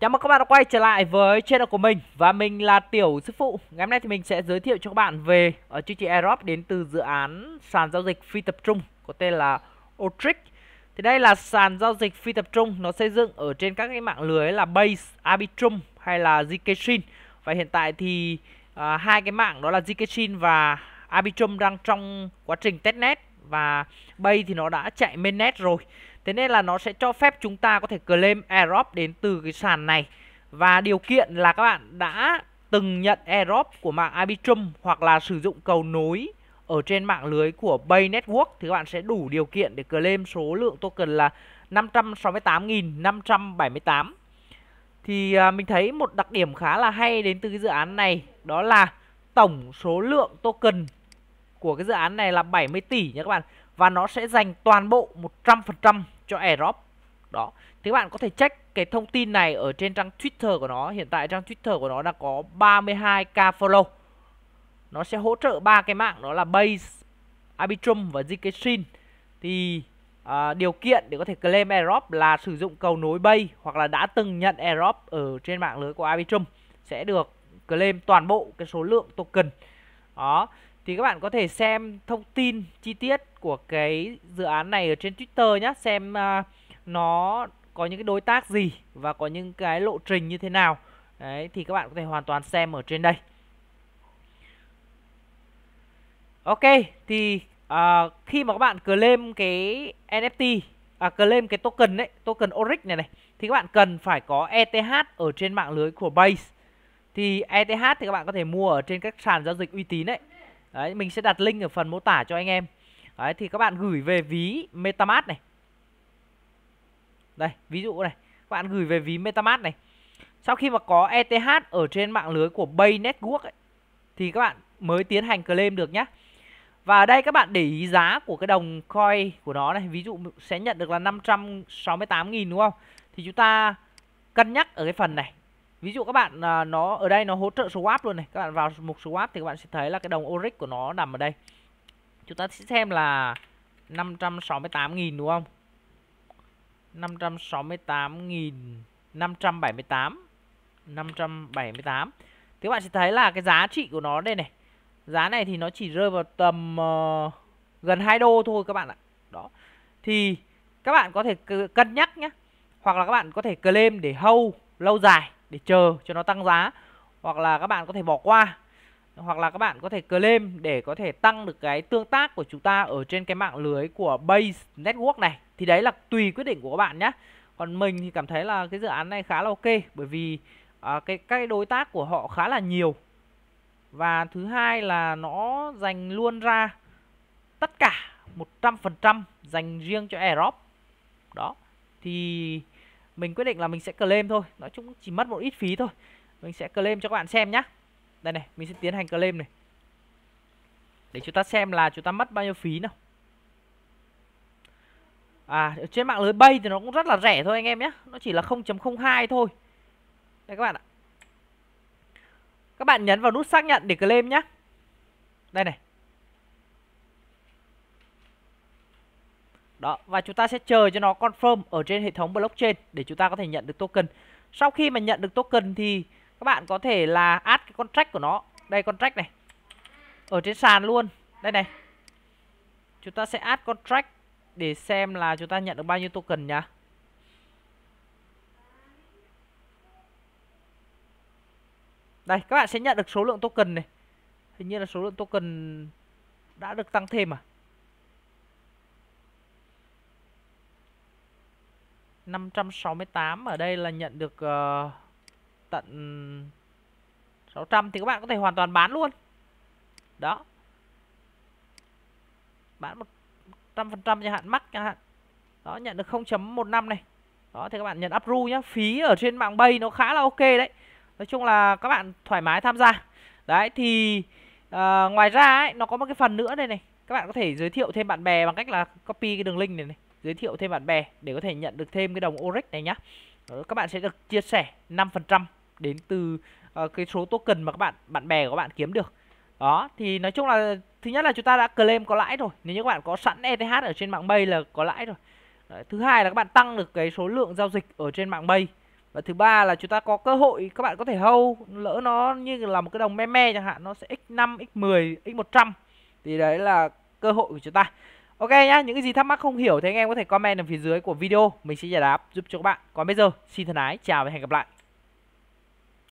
Chào mừng các bạn đã quay trở lại với channel của mình và mình là Tiểu Sư Phụ. Ngày hôm nay thì mình sẽ giới thiệu cho các bạn về ở ờ, chương trình airdrop đến từ dự án sàn giao dịch phi tập trung có tên là Otrix. Thì đây là sàn giao dịch phi tập trung, nó xây dựng ở trên các cái mạng lưới là Base, Arbitrum hay là zkShin. Và hiện tại thì à, hai cái mạng đó là zkShin và Arbitrum đang trong quá trình testnet và Base thì nó đã chạy mainnet rồi. Thế nên là nó sẽ cho phép chúng ta có thể claim airdrop đến từ cái sàn này. Và điều kiện là các bạn đã từng nhận airdrop của mạng Arbitrum hoặc là sử dụng cầu nối ở trên mạng lưới của Bay Network thì các bạn sẽ đủ điều kiện để claim số lượng token là 568.578. Thì à, mình thấy một đặc điểm khá là hay đến từ cái dự án này đó là tổng số lượng token của cái dự án này là 70 tỷ nha các bạn và nó sẽ dành toàn bộ 100% cho airdrop đó thì bạn có thể check cái thông tin này ở trên trang Twitter của nó hiện tại trang Twitter của nó đã có 32k follow nó sẽ hỗ trợ ba cái mạng đó là base arbitrum và zk shin thì à, điều kiện để có thể claim airdrop là sử dụng cầu nối Base hoặc là đã từng nhận airdrop ở trên mạng lưới của arbitrum sẽ được claim toàn bộ cái số lượng token đó thì các bạn có thể xem thông tin chi tiết của cái dự án này ở trên Twitter nhé xem uh, nó có những cái đối tác gì và có những cái lộ trình như thế nào đấy thì các bạn có thể hoàn toàn xem ở trên đây Ok thì uh, khi mà các bạn claim cái NFT à, claim cái token đấy token oric này này thì các bạn cần phải có ETH ở trên mạng lưới của Base thì ETH thì các bạn có thể mua ở trên các sàn giao dịch uy tín đấy Đấy, mình sẽ đặt link ở phần mô tả cho anh em. Đấy, thì các bạn gửi về ví MetaMask này. Đây, ví dụ này, các bạn gửi về ví MetaMask này. Sau khi mà có ETH ở trên mạng lưới của Bay Network ấy, thì các bạn mới tiến hành claim được nhé. Và ở đây các bạn để ý giá của cái đồng coin của nó này, ví dụ sẽ nhận được là 568.000 đúng không? Thì chúng ta cân nhắc ở cái phần này ví dụ các bạn à, nó ở đây nó hỗ trợ swap luôn này các bạn vào mục swap thì các bạn sẽ thấy là cái đồng oric của nó nằm ở đây chúng ta sẽ xem là 568.000 đúng không 568.578 578 thì các bạn sẽ thấy là cái giá trị của nó đây này giá này thì nó chỉ rơi vào tầm uh, gần 2 đô thôi các bạn ạ đó thì các bạn có thể cân nhắc nhé hoặc là các bạn có thể claim để hâu lâu dài để chờ cho nó tăng giá hoặc là các bạn có thể bỏ qua hoặc là các bạn có thể claim để có thể tăng được cái tương tác của chúng ta ở trên cái mạng lưới của base network này thì đấy là tùy quyết định của các bạn nhé còn mình thì cảm thấy là cái dự án này khá là ok bởi vì à, cái các đối tác của họ khá là nhiều và thứ hai là nó dành luôn ra tất cả 100% dành riêng cho Aerop đó thì mình quyết định là mình sẽ claim thôi nói chung chỉ mất một ít phí thôi mình sẽ claim cho các bạn xem nhá đây này mình sẽ tiến hành claim này để chúng ta xem là chúng ta mất bao nhiêu phí nào à trên mạng lưới bay thì nó cũng rất là rẻ thôi anh em nhé nó chỉ là 0.02 thôi đây các bạn ạ các bạn nhấn vào nút xác nhận để claim nhé đây này Đó, và chúng ta sẽ chờ cho nó confirm ở trên hệ thống blockchain để chúng ta có thể nhận được token. Sau khi mà nhận được token thì các bạn có thể là add cái contract của nó. Đây contract này. Ở trên sàn luôn. Đây này. Chúng ta sẽ add contract để xem là chúng ta nhận được bao nhiêu token nhá. Đây, các bạn sẽ nhận được số lượng token này. Hình như là số lượng token đã được tăng thêm à? 568 ở đây là nhận được uh, tận 600 thì các bạn có thể hoàn toàn bán luôn. Đó. Bán 100% chẳng hạn mắc chẳng hạn. Đó nhận được 0.15 này. Đó thì các bạn nhận up ru nhá, phí ở trên mạng bay nó khá là ok đấy. Nói chung là các bạn thoải mái tham gia. Đấy thì uh, ngoài ra ấy nó có một cái phần nữa đây này. Các bạn có thể giới thiệu thêm bạn bè bằng cách là copy cái đường link này này giới thiệu thêm bạn bè để có thể nhận được thêm cái đồng Oryx này nhá. Ờ, các bạn sẽ được chia sẻ 5% đến từ ờ, cái số token mà các bạn bạn bè của các bạn kiếm được. Đó, thì nói chung là thứ nhất là chúng ta đã claim có lãi rồi. Nếu như các bạn có sẵn ETH ở trên mạng Bay là có lãi rồi. Ờ, thứ hai là các bạn tăng được cái số lượng giao dịch ở trên mạng Bay. Và thứ ba là chúng ta có cơ hội các bạn có thể hâu lỡ nó như là một cái đồng meme chẳng hạn nó sẽ x5, x10, x100. Thì đấy là cơ hội của chúng ta. Ok nhá, những cái gì thắc mắc không hiểu thì anh em có thể comment ở phía dưới của video, mình sẽ giải đáp giúp cho các bạn. Còn bây giờ, xin thân ái, chào và hẹn gặp lại.